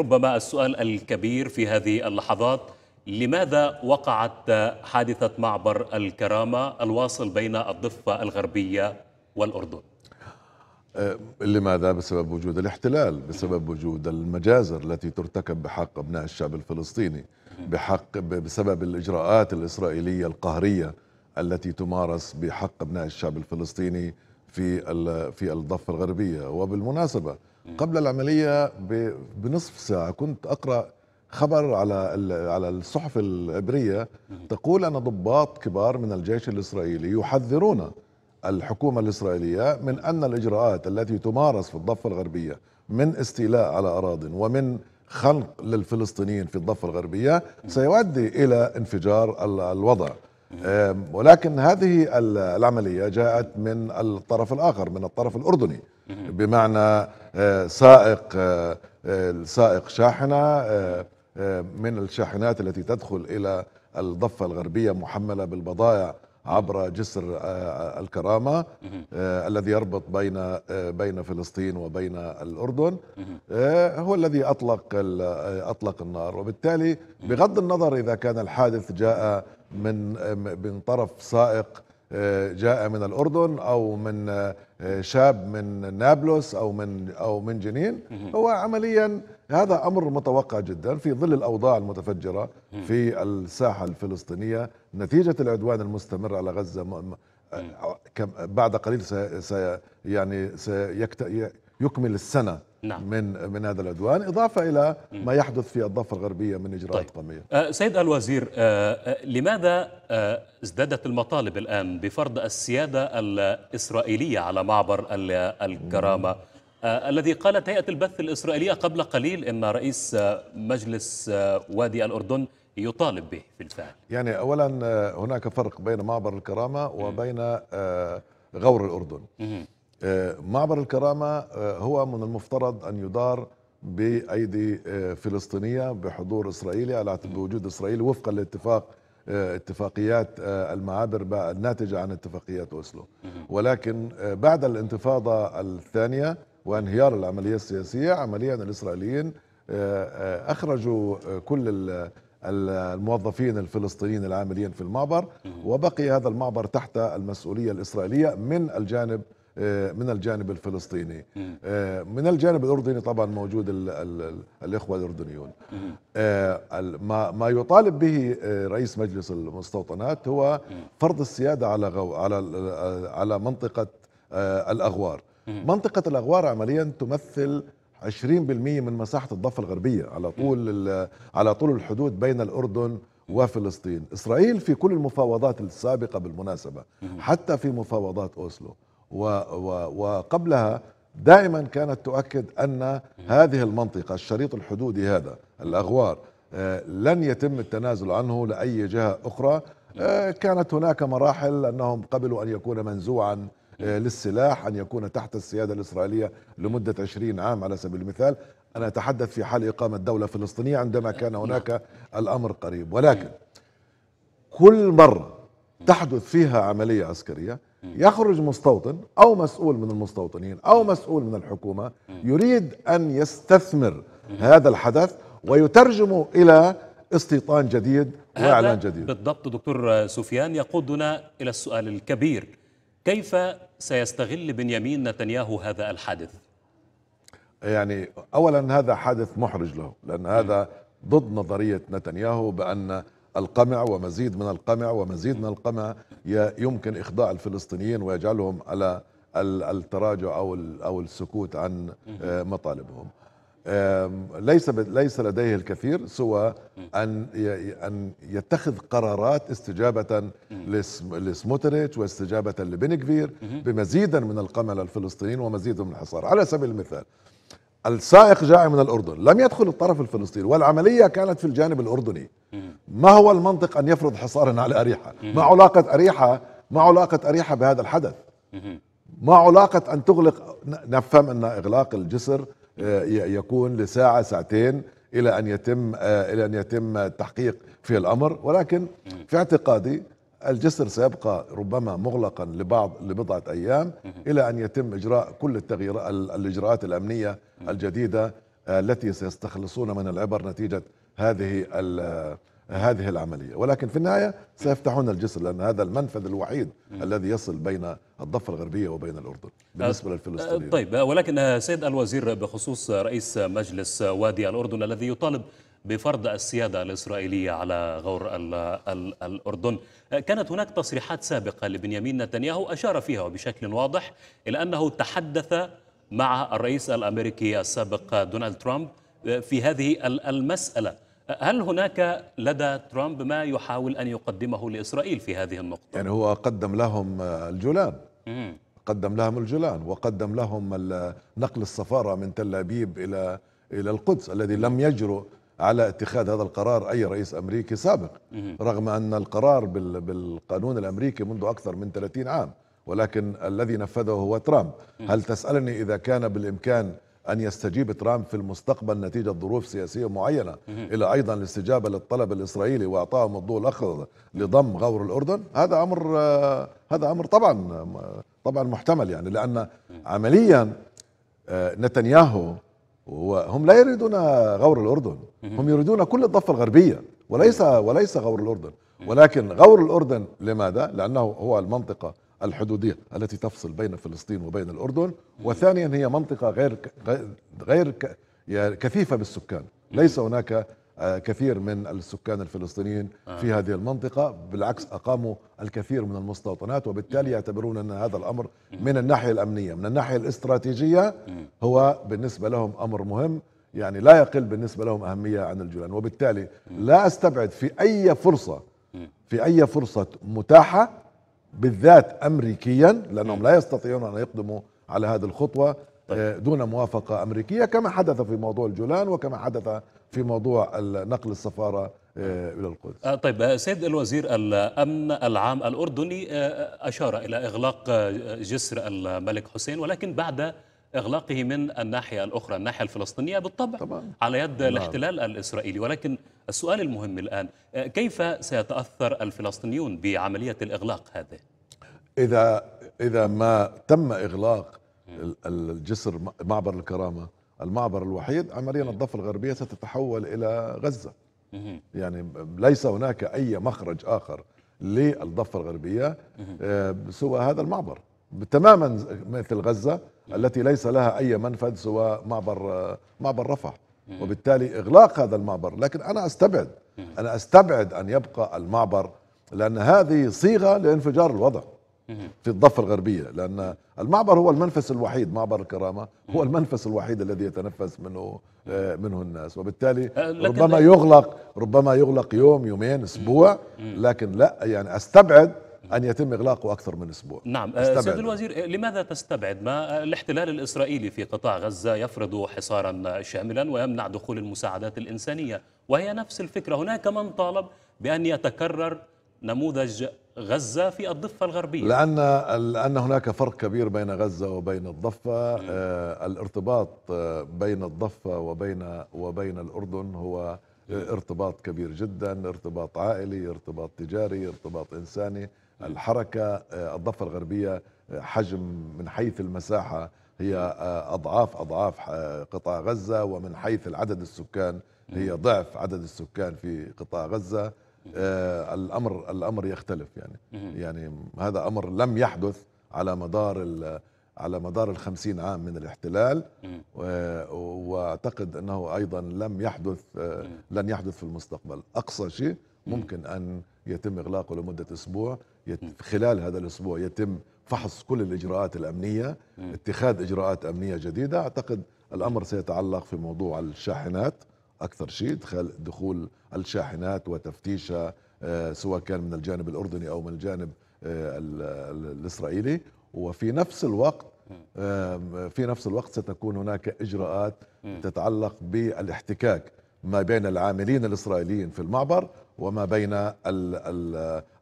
ربما السؤال الكبير في هذه اللحظات لماذا وقعت حادثة معبر الكرامة الواصل بين الضفة الغربية والأردن؟ أه، لماذا؟ بسبب وجود الاحتلال بسبب وجود المجازر التي ترتكب بحق أبناء الشعب الفلسطيني بحق بسبب الإجراءات الإسرائيلية القهرية التي تمارس بحق أبناء الشعب الفلسطيني في في الضفة الغربية وبالمناسبة قبل العمليه بنصف ساعه كنت اقرا خبر على على الصحف العبريه تقول ان ضباط كبار من الجيش الاسرائيلي يحذرون الحكومه الاسرائيليه من ان الاجراءات التي تمارس في الضفه الغربيه من استيلاء على اراض ومن خنق للفلسطينيين في الضفه الغربيه سيؤدي الى انفجار الوضع ولكن هذه العمليه جاءت من الطرف الاخر من الطرف الاردني بمعنى آه، سائق آه، آه، سائق شاحنه من الشاحنات التي تدخل الى الضفه الغربيه محمله بالبضائع عبر جسر الكرامه الذي يربط بين بين فلسطين وبين الاردن هو الذي اطلق اطلق النار وبالتالي بغض النظر اذا كان الحادث جاء من من طرف سائق جاء من الاردن او من آه، شاب من نابلس او من او من جنين هو عمليا هذا امر متوقع جدا في ظل الاوضاع المتفجره في الساحه الفلسطينيه نتيجه العدوان المستمر على غزه آه، بعد قليل سي يعني سيكمل السنه نعم. من من هذا العدوان اضافه الى ما يحدث في الضفه الغربيه من اجراءات طيب. قميه. آه سيد الوزير آه،, آه لماذا آه ازدادت المطالب الان بفرض السياده الاسرائيليه على معبر الكرامه آه، الذي قالت هيئه البث الاسرائيليه قبل قليل ان رئيس آه، مجلس وادي الاردن يطالب به في الفعل. يعني اولا هناك فرق بين معبر الكرامه وبين غور الاردن. آه، معبر الكرامة آه، هو من المفترض أن يدار بأيدي آه، فلسطينية بحضور إسرائيلي على بوجود إسرائيل وفقا لاتفاق اتفاقيات المعابر الناتجة عن اتفاقيات أوسلو ولكن بعد الانتفاضة الثانية وانهيار العملية السياسية عمليا الإسرائيليين أخرجوا كل الموظفين الفلسطينيين العاملين في المعبر وبقي هذا المعبر تحت المسؤولية الإسرائيلية من الجانب آه، من الجانب الفلسطيني آه، من الجانب الأردني طبعا موجود الـ الـ الإخوة الأردنيون آه، ما يطالب به رئيس مجلس المستوطنات هو فرض السيادة على على على منطقة الأغوار منطقة الأغوار عمليا تمثل 20% من مساحة الضفة الغربية على طول على طول الحدود بين الأردن وفلسطين إسرائيل في كل المفاوضات السابقة بالمناسبة حتى في مفاوضات أوسلو وقبلها دائما كانت تؤكد أن هذه المنطقة الشريط الحدودي هذا الأغوار آه، لن يتم التنازل عنه لأي جهة أخرى آه، كانت هناك مراحل أنهم قبلوا أن يكون منزوعا آه، للسلاح أن يكون تحت السيادة الإسرائيلية لمدة 20 عام على سبيل المثال أنا أتحدث في حال إقامة دولة فلسطينية عندما كان هناك الأمر قريب ولكن كل مرة تحدث فيها عملية عسكرية يخرج مستوطن أو مسؤول من المستوطنين أو مسؤول من الحكومة يريد أن يستثمر هذا الحدث ويترجمه إلى استيطان جديد وإعلان جديد بالضبط دكتور سفيان يقودنا إلى السؤال الكبير كيف سيستغل بنيامين نتنياهو هذا الحادث يعني أولا هذا حادث محرج له لأن هذا ضد نظرية نتنياهو بأن القمع ومزيد من القمع ومزيد من القمع يمكن إخضاع الفلسطينيين ويجعلهم على التراجع أو أو السكوت عن آه، مطالبهم ليس ليس لديه الكثير سوى ان ان يتخذ قرارات استجابه لسموتريتش واستجابه لبن بمزيدا من القمع للفلسطينيين ومزيدا من الحصار على سبيل المثال السائق جاء من الأردن لم يدخل الطرف الفلسطيني والعملية كانت في الجانب الأردني ما هو المنطق أن يفرض حصارا على أريحة ما علاقة أريحة ما علاقة أريحة بهذا الحدث ما علاقة أن تغلق نفهم أن إغلاق الجسر آه، يكون لساعة ساعتين إلى أن يتم آه، إلى أن يتم التحقيق في الأمر ولكن في اعتقادي الجسر سيبقى ربما مغلقا لبعض لبضعة أيام إلى أن يتم إجراء كل التغييرات الإجراءات الأمنية الجديدة آه، التي سيستخلصون من العبر نتيجة هذه هذه العملية ولكن في النهاية سيفتحون الجسر لأن هذا المنفذ الوحيد م. الذي يصل بين الضفة الغربية وبين الأردن بالنسبة أه، للفلسطينيين طيب أه، ولكن أه، سيد الوزير بخصوص رئيس مجلس وادي الأردن الذي يطالب بفرض السيادة الإسرائيلية على غور الـ الـ الأردن كانت هناك تصريحات سابقة لبنيامين نتنياهو أشار فيها وبشكل واضح إلى أنه تحدث مع الرئيس الأمريكي السابق دونالد ترامب في هذه المسألة هل هناك لدى ترامب ما يحاول أن يقدمه لإسرائيل في هذه النقطة؟ يعني هو قدم لهم الجولان مم. قدم لهم الجولان وقدم لهم نقل السفارة من تل أبيب إلى إلى القدس الذي لم يجرؤ على اتخاذ هذا القرار أي رئيس أمريكي سابق مم. رغم أن القرار بالقانون الأمريكي منذ أكثر من 30 عام ولكن الذي نفذه هو ترامب هل تسألني إذا كان بالإمكان أن يستجيب ترامب في المستقبل نتيجة ظروف سياسية معينة إلى أيضا الاستجابة للطلب الإسرائيلي وإعطائهم الضوء الأخضر لضم غور الأردن هذا أمر آه، هذا أمر طبعا طبعا محتمل يعني لأن عمليا آه، نتنياهو وهم لا يريدون غور الأردن هم يريدون كل الضفة الغربية وليس وليس غور الأردن ولكن غور الأردن لماذا؟ لأنه هو المنطقة الحدودية التي تفصل بين فلسطين وبين الأردن وثانيا هي منطقة غير غير كثيفة بالسكان ليس هناك آه، كثير من السكان الفلسطينيين في آه. هذه المنطقة بالعكس أقاموا الكثير من المستوطنات وبالتالي يعتبرون أن هذا الأمر من الناحية الأمنية من الناحية الاستراتيجية هو بالنسبة لهم أمر مهم يعني لا يقل بالنسبة لهم أهمية عن الجولان وبالتالي لا أستبعد في أي فرصة في أي فرصة متاحة بالذات امريكيا لانهم لا يستطيعون ان يقدموا على هذه الخطوه طيب. آه، دون موافقه امريكيه كما حدث في موضوع الجولان وكما حدث في موضوع نقل السفاره آه، الى القدس. آه، طيب سيد الوزير الامن العام الاردني اشار الى اغلاق جسر الملك حسين ولكن بعد إغلاقه من الناحية الأخرى الناحية الفلسطينية بالطبع طبعا. على يد طبعا. نعم. الاحتلال الإسرائيلي ولكن السؤال المهم الآن آه، كيف سيتأثر الفلسطينيون بعملية الإغلاق هذه؟ إذا إذا ما تم إغلاق الجسر معبر الكرامة المعبر الوحيد عمليا الضفة الغربية ستتحول إلى غزة يعني ليس هناك أي مخرج آخر للضفة الغربية آه، سوى هذا المعبر تماما مثل غزة التي ليس لها أي منفذ سوى معبر معبر رفح وبالتالي إغلاق هذا المعبر لكن أنا أستبعد أنا أستبعد أن يبقى المعبر لأن هذه صيغة لانفجار الوضع في الضفة الغربية لأن المعبر هو المنفس الوحيد معبر الكرامة هو المنفس الوحيد الذي يتنفس منه آه، منه الناس وبالتالي أه، ربما يغلق ربما يغلق يوم يومين أسبوع لكن لا يعني أستبعد أن يتم إغلاقه أكثر من أسبوع نعم آه، سيد الوزير آه، لماذا تستبعد ما آه، الاحتلال الإسرائيلي في قطاع غزة يفرض حصارا شاملا ويمنع دخول المساعدات الإنسانية وهي نفس الفكرة هناك من طالب بأن يتكرر نموذج غزة في الضفة الغربية لأن, لأن هناك فرق كبير بين غزة وبين الضفة الارتباط بين الضفة وبين, وبين الأردن هو ارتباط كبير جدا ارتباط عائلي ارتباط تجاري ارتباط إنساني الحركة آه، الضفة الغربية آه، حجم من حيث المساحة هي آه، أضعاف أضعاف قطاع غزة ومن حيث العدد السكان هي ضعف عدد السكان في قطاع غزة الأمر الأمر يختلف يعني يعني هذا أمر لم يحدث على مدار على مدار الخمسين عام من الاحتلال واعتقد انه ايضا لم يحدث آه، لن يحدث في المستقبل اقصى شيء ممكن ان يتم اغلاقه لمده اسبوع خلال هذا الاسبوع يتم فحص كل الاجراءات الامنيه اتخاذ اجراءات امنيه جديده اعتقد الامر سيتعلق في موضوع الشاحنات اكثر شيء دخول الشاحنات وتفتيشها آه، سواء كان من الجانب الاردني او من الجانب آه، الاسرائيلي وفي نفس الوقت في نفس الوقت ستكون هناك اجراءات تتعلق بالاحتكاك ما بين العاملين الاسرائيليين في المعبر وما بين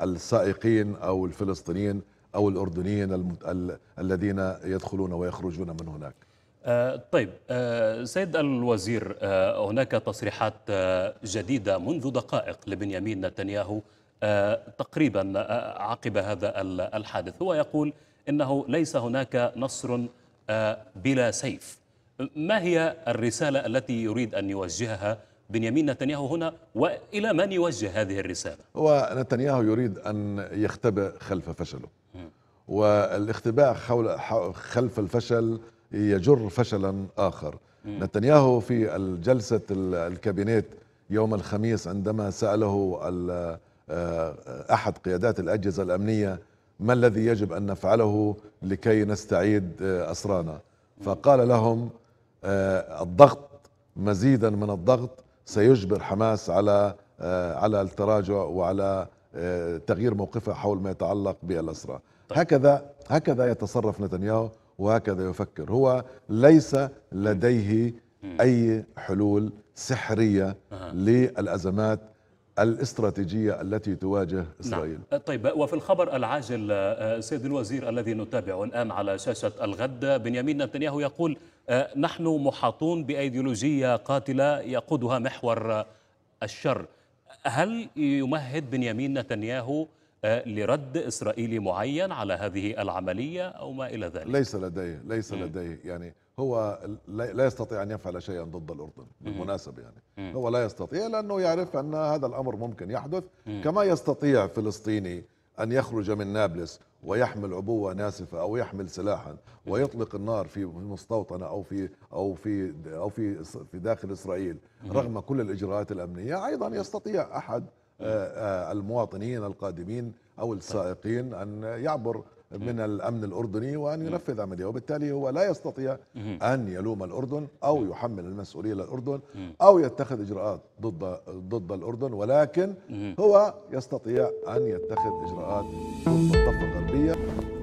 السائقين او الفلسطينيين او الاردنيين الذين يدخلون ويخرجون من هناك. آه، طيب آه، سيد الوزير آه، هناك تصريحات جديده منذ دقائق لبنيامين نتنياهو تقريبا عقب هذا الحادث هو يقول انه ليس هناك نصر آه، بلا سيف ما هي الرساله التي يريد ان يوجهها بنيامين نتنياهو هنا والى من يوجه هذه الرساله؟ هو نتنياهو يريد ان يختبئ خلف فشله. والاختباء حول خلف الفشل يجر فشلا اخر. نتنياهو في الجلسه الكابينيت يوم الخميس عندما ساله آه، آه، احد قيادات الاجهزه الامنيه ما الذي يجب أن نفعله لكي نستعيد آه، أسرانا فقال لهم آه، الضغط مزيدا من الضغط سيجبر حماس على آه، على التراجع وعلى تغيير موقفها حول ما يتعلق بالأسرى طيب. هكذا هكذا يتصرف نتنياهو وهكذا يفكر هو ليس لديه أي حلول سحرية للأزمات الاستراتيجية التي تواجه نعم. إسرائيل نعم. طيب وفي الخبر العاجل آه، سيد الوزير الذي نتابعه الآن على شاشة الغد بنيامين نتنياهو يقول آه، نحن محاطون بأيديولوجية قاتلة يقودها محور آه، الشر هل يمهد بنيامين نتنياهو لرد إسرائيلي معين على هذه العملية أو ما إلى ذلك؟ ليس لديه ليس لديه يعني هو لا يستطيع ان يفعل شيئا ضد الاردن بالمناسبه يعني هو لا يستطيع لانه يعرف ان هذا الامر ممكن يحدث كما يستطيع فلسطيني ان يخرج من نابلس ويحمل عبوه ناسفه او يحمل سلاحا ويطلق النار في مستوطنه او في او في او في في داخل اسرائيل رغم كل الاجراءات الامنيه ايضا يستطيع احد آه، آه، المواطنين القادمين او السائقين ان يعبر من الأمن الأردني وأن ينفذ عملية وبالتالي هو لا يستطيع أن يلوم الأردن أو يحمل المسؤولية للأردن أو يتخذ إجراءات ضد ضد الأردن ولكن هو يستطيع أن يتخذ إجراءات ضد الضفة الغربية